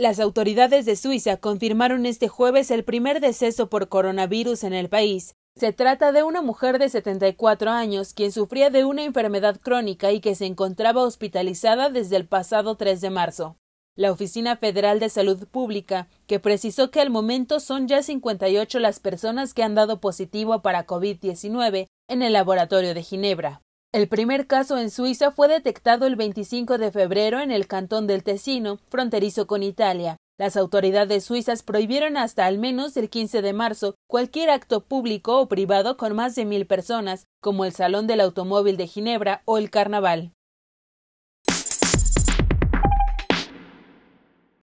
Las autoridades de Suiza confirmaron este jueves el primer deceso por coronavirus en el país. Se trata de una mujer de 74 años quien sufría de una enfermedad crónica y que se encontraba hospitalizada desde el pasado 3 de marzo. La Oficina Federal de Salud Pública, que precisó que al momento son ya 58 las personas que han dado positivo para COVID-19 en el laboratorio de Ginebra. El primer caso en Suiza fue detectado el 25 de febrero en el cantón del Tesino, fronterizo con Italia. Las autoridades suizas prohibieron hasta al menos el 15 de marzo cualquier acto público o privado con más de mil personas, como el Salón del Automóvil de Ginebra o el Carnaval.